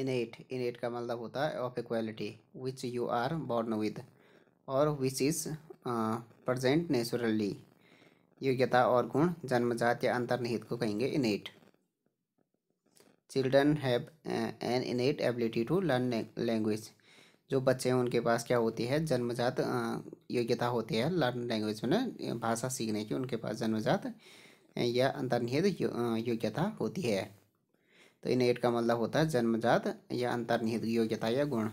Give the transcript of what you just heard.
इनेट इनेट का मतलब होता है of equality which you are born with और विच इज़ प्रजेंट नेचुरली योग्यता और गुण जन्मजात या अंतर्निहित को कहेंगे innate children have an innate ability to learn language जो बच्चे हैं उनके पास क्या होती है जन्मजात योग्यता होती है लर्न लैंग्वेज में भाषा सीखने की उनके पास जन्मजात या अंतर्निहित योग्यता होती है तो इन एट का मतलब होता है जन्मजात या अंतर्निहित योग्यता या गुण